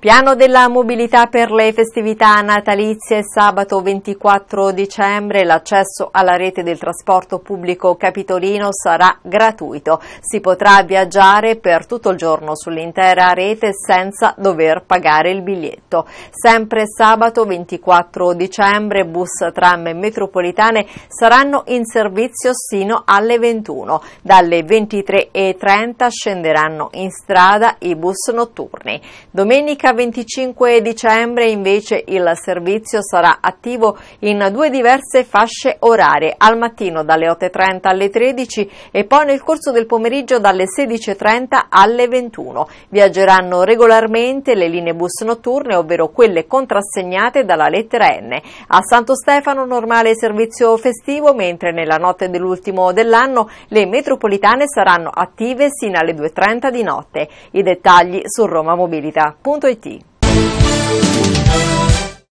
Piano della mobilità per le festività natalizie sabato 24 dicembre l'accesso alla rete del trasporto pubblico capitolino sarà gratuito. Si potrà viaggiare per tutto il giorno sull'intera rete senza dover pagare il biglietto. Sempre sabato 24 dicembre bus, tram e metropolitane saranno in servizio sino alle 21. Dalle 23.30 scenderanno in strada i bus notturni. Domenica domenica 25 dicembre invece il servizio sarà attivo in due diverse fasce orarie, al mattino dalle 8.30 alle 13 e poi nel corso del pomeriggio dalle 16.30 alle 21. Viaggeranno regolarmente le linee bus notturne, ovvero quelle contrassegnate dalla lettera N. A Santo Stefano normale servizio festivo, mentre nella notte dell'ultimo dell'anno le metropolitane saranno attive sino alle 2.30 di notte. I dettagli su Roma Mobilità. romamobilità.it identity